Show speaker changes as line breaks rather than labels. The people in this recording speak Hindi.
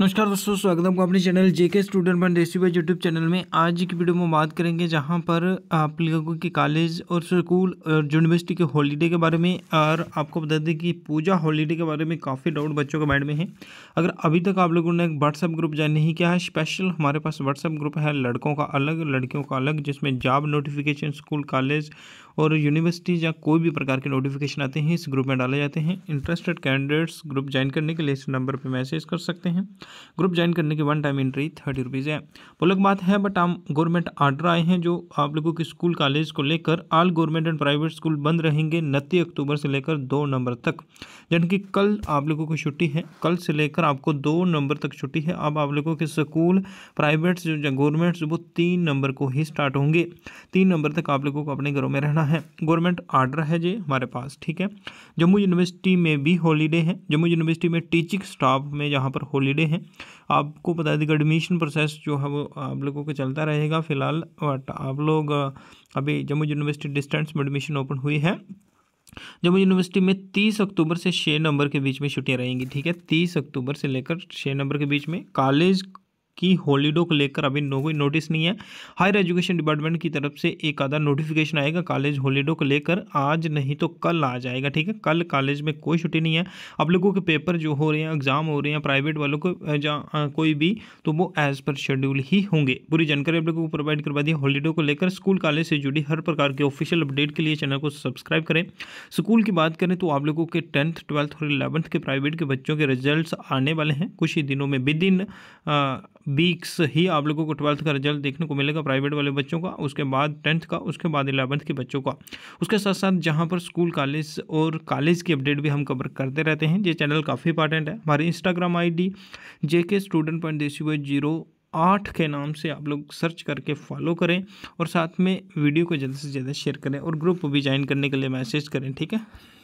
नमस्कार दोस्तों स्वागत है आपको अपने चैनल जेके स्टूडेंट बन वाइज यूट्यूब चैनल में आज की वीडियो में बात करेंगे जहां पर आप लोगों के कॉलेज और स्कूल और यूनिवर्सिटी के हॉलीडे के बारे में और आपको बता दें कि पूजा हॉलीडे के बारे में काफ़ी डाउट बच्चों के माइंड में है अगर अभी तक आप लोगों ने एक व्हाट्सअप ग्रुप ज्वाइन नहीं किया है स्पेशल हमारे पास व्हाट्सअप ग्रुप है लड़कों का अलग लड़कियों का अलग जिसमें जॉब नोटिफिकेशन स्कूल कॉलेज और यूनिवर्सिटी या कोई भी प्रकार के नोटिफिकेशन आते हैं इस ग्रुप में डाले जाते हैं इंटरेस्टेड कैंडिडेट्स ग्रुप ज्वाइन करने के लिए इस नंबर पर मैसेज कर सकते हैं ग्रुप ज्वाइन करने की one time entry thirty rupees है वो लोग बात है बट आम गवर्नमेंट आर्डर आए हैं जो आप लोगों के स्कूल कॉलेज को लेकर all government and private school बंद रहेंगे नती अक्टूबर से लेकर दो नंबर तक यानी कि कल आप लोगों को छुट्टी है कल से लेकर आपको दो नंबर तक छुट्टी है अब आप लोगों के स्कूल प्राइवेट जो वो तीन नंबर को ही स्टार्ट होंगे तीन नंबर तक आप लोगों को अपने घरों में रहना है गवर्नमेंट आर्डर है जी हमारे पास ठीक है जम्मू यूनिवर्सिटी में भी हॉलीडे है जम्मू यूनिवर्सिटी में टीचिंग स्टाफ में यहाँ पर हॉलीडे है हैं आपको बता दें कि एडमिशन प्रोसेस जो है वो आप लोगों का चलता रहेगा फिलहाल बट आप लोग अभी जम्मू यूनिवर्सिटी डिस्टेंस में एडमिशन ओपन हुई है जम्मू यूनिवर्सिटी में तीस अक्टूबर से छः नंबर के बीच में छुट्टियाँ रहेंगी ठीक है तीस अक्टूबर से लेकर छः नंबर के बीच में कॉलेज की हॉलीडो को लेकर अभी नो कोई नोटिस नहीं है हायर एजुकेशन डिपार्टमेंट की तरफ से एक आधा नोटिफिकेशन आएगा कॉलेज हॉलीडो को लेकर आज नहीं तो कल आ जाएगा ठीक है कल कॉलेज में कोई छुट्टी नहीं है आप लोगों के पेपर जो हो रहे हैं एग्जाम हो रहे हैं प्राइवेट वालों को कोई भी तो वो एज पर शेड्यूल ही होंगे पूरी जानकारी आप लोगों को प्रोवाइड करवा दी हॉलीडो को लेकर स्कूल कॉलेज से जुड़ी हर प्रकार के ऑफिशियल अपडेट के लिए चैनल को सब्सक्राइब करें स्कूल की बात करें तो आप लोगों के टेंथ ट्वेल्थ और इलेवंथ के प्राइवेट के बच्चों के रिजल्ट आने वाले हैं कुछ ही दिनों में विद इन वीक्स ही आप लोगों को ट्वेल्थ का रिजल्ट देखने को मिलेगा प्राइवेट वाले बच्चों का उसके बाद टेंथ का उसके बाद इलेवंथ के बच्चों का उसके साथ साथ जहाँ पर स्कूल कॉलेज और कॉलेज की अपडेट भी हम कवर करते रहते हैं ये चैनल काफ़ी इंपॉर्टेंट है हमारी इंस्टाग्राम आई डी जे के स्टूडेंट पॉइंट देसी जीरो आठ के नाम से आप लोग सर्च करके फॉलो करें और साथ में वीडियो को ज़्यादा से ज़्यादा शेयर करें और ग्रुप भी ज्वाइन करने के लिए मैसेज करें ठीक है